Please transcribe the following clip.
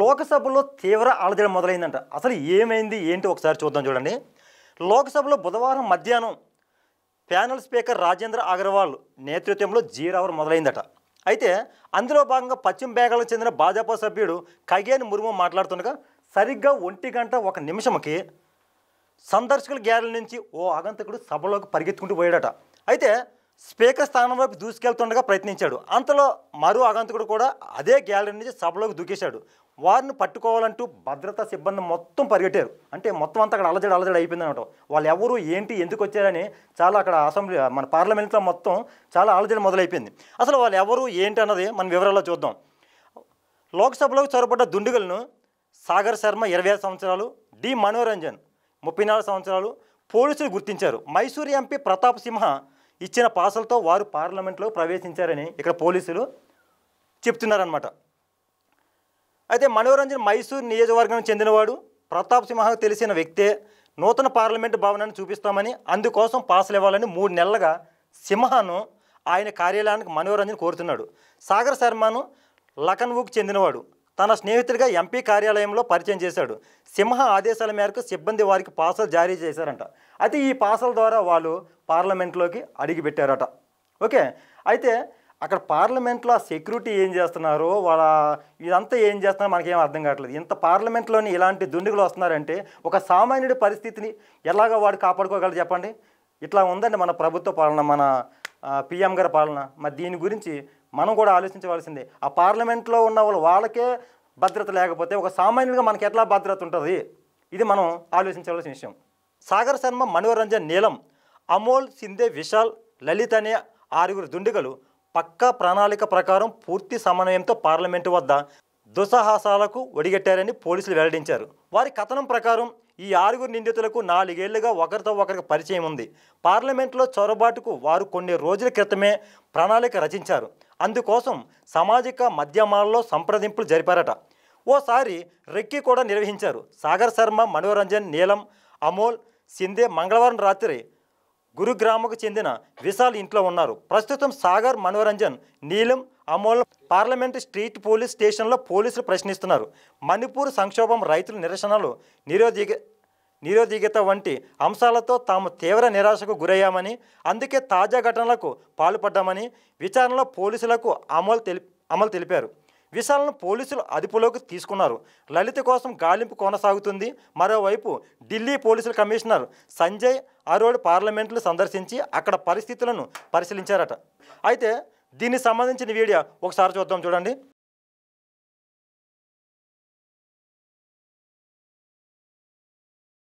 లోకసభలో తీవ్ర అలజడి మొదలైందంట అసలు ఏమైంది ఏంటి ఒకసారి చూద్దాం చూడండి లోకసభలో బుధవారం మధ్యాహ్నం ప్యానల్ స్పీకర్ రాజేంద్ర అగర్వాల్ నేతృత్వంలో జీరావర్ మొదలైందట అయితే అందులో భాగంగా పశ్చిమ బెంగాల్కు చెందిన భాజపా సభ్యుడు కగేన్ ముర్ము మాట్లాడుతుండగా సరిగ్గా ఒంటి గంట ఒక నిమిషంకి సందర్శకుల గ్యాలరీ నుంచి ఓ ఆగంతకుడు సభలోకి పరిగెత్తుకుంటూ పోయాడట అయితే స్పీకర్ స్థానం వైపు దూసుకెళ్తుండగా ప్రయత్నించాడు అంతలో మరో ఆగంతకుడు కూడా అదే గ్యాలరీ నుంచి సభలోకి దూకేశాడు వారిని పట్టుకోవాలంటూ భద్రతా సిబ్బంది మొత్తం పరిగెట్టారు అంటే మొత్తం అంతా అక్కడ అలజడి అలజడి అయిపోయింది అనమాట వాళ్ళు ఎవరు ఏంటి ఎందుకు వచ్చారని చాలా అక్కడ అసెంబ్లీ మన పార్లమెంట్లో మొత్తం చాలా అలజడి మొదలైపోయింది అసలు వాళ్ళు ఎవరు ఏంటి అన్నది మన వివరాల్లో చూద్దాం లోక్సభలోకి చొరబడ్డ దుండుగలను సాగర్ శర్మ ఇరవై ఐదు సంవత్సరాలు డి మనోరంజన్ ముప్పై నాలుగు సంవత్సరాలు పోలీసులు గుర్తించారు మైసూరు ఎంపీ ప్రతాప్ సింహ ఇచ్చిన పాసలతో వారు పార్లమెంట్లో ప్రవేశించారని ఇక్కడ పోలీసులు చెప్తున్నారనమాట అయితే మనోరంజన్ మైసూర్ నియోజకవర్గానికి చెందినవాడు ప్రతాప్ సింహకు తెలిసిన వ్యక్తే నూతన పార్లమెంటు భవనాన్ని చూపిస్తామని అందుకోసం పాసులు ఇవ్వాలని మూడు నెలలుగా సింహాను ఆయన కార్యాలయానికి మనోరంజన్ కోరుతున్నాడు సాగర్ శర్మను లఖన్వూకు చెందినవాడు తన స్నేహితుడిగా ఎంపీ కార్యాలయంలో పరిచయం చేశాడు సింహ ఆదేశాల మేరకు సిబ్బంది వారికి పాసలు జారీ చేశారంట అయితే ఈ పాసల ద్వారా వాళ్ళు పార్లమెంట్లోకి అడిగిపెట్టారట ఓకే అయితే అక్కడ పార్లమెంట్లో ఆ సెక్యూరిటీ ఏం చేస్తున్నారో వాళ్ళ ఇదంతా ఏం చేస్తున్నారో మనకేం అర్థం కావట్లేదు ఇంత పార్లమెంట్లోని ఇలాంటి దుండుగులు వస్తున్నారంటే ఒక సామాన్యుడి పరిస్థితిని ఎలాగ వాడు కాపాడుకోగలరు చెప్పండి ఇట్లా ఉందండి మన ప్రభుత్వ పాలన మన పిఎం గారి పాలన మరి దీని గురించి మనం కూడా ఆలోచించవలసిందే ఆ పార్లమెంట్లో ఉన్న వాళ్ళు వాళ్ళకే భద్రత లేకపోతే ఒక సామాన్యుడిగా మనకి ఎట్లా భద్రత ఉంటుంది ఇది మనం ఆలోచించవలసిన విషయం సాగర్ శర్మ మనోరంజన్ నీలం అమోల్ సిందే విశాల్ లలిత అనే ఆరుగురు దుండిగలు పక్కా ప్రణాళిక ప్రకారం పూర్తి సమన్వయంతో పార్లమెంటు వద్ద దుస్సాహసాలకు ఒడిగట్టారని పోలీసులు వెల్లడించారు వారి కథనం ప్రకారం ఈ ఆరుగురు నిందితులకు నాలుగేళ్లుగా ఒకరితో ఒకరికి పరిచయం ఉంది పార్లమెంట్లో చొరబాటుకు వారు కొన్ని రోజుల క్రితమే ప్రణాళిక రచించారు అందుకోసం సామాజిక మాధ్యమాల్లో సంప్రదింపులు జరిపారట ఓసారి రెక్కి కూడా నిర్వహించారు సాగర్ శర్మ మనోరంజన్ నీలం అమోల్ సిందే మంగళవారం రాత్రి గురుగ్రామకు చెందిన విశాల్ ఇంట్లో ఉన్నారు ప్రస్తుతం సాగర్ మనోరంజన్ నీలం అమోల్ పార్లమెంటు స్ట్రీట్ పోలీస్ స్టేషన్లో పోలీసులు ప్రశ్నిస్తున్నారు మణిపూర్ సంక్షోభం రైతుల నిరసనలు నిరోధిక నిరోధికత వంటి అంశాలతో తాము తీవ్ర నిరాశకు గురయ్యామని అందుకే తాజా ఘటనలకు పాల్పడ్డామని విచారణలో పోలీసులకు అమోల్ తెలి అమలు తెలిపారు విశాలను పోలీసులు అదుపులోకి తీసుకున్నారు లలిత కోసం గాలింపు కొనసాగుతుంది మరోవైపు ఢిల్లీ పోలీసుల కమిషనర్ సంజయ్ అరోడ్ పార్లమెంట్ను సందర్శించి అక్కడ పరిస్థితులను పరిశీలించారట అయితే దీనికి సంబంధించిన వీడియో ఒకసారి చూద్దాం చూడండి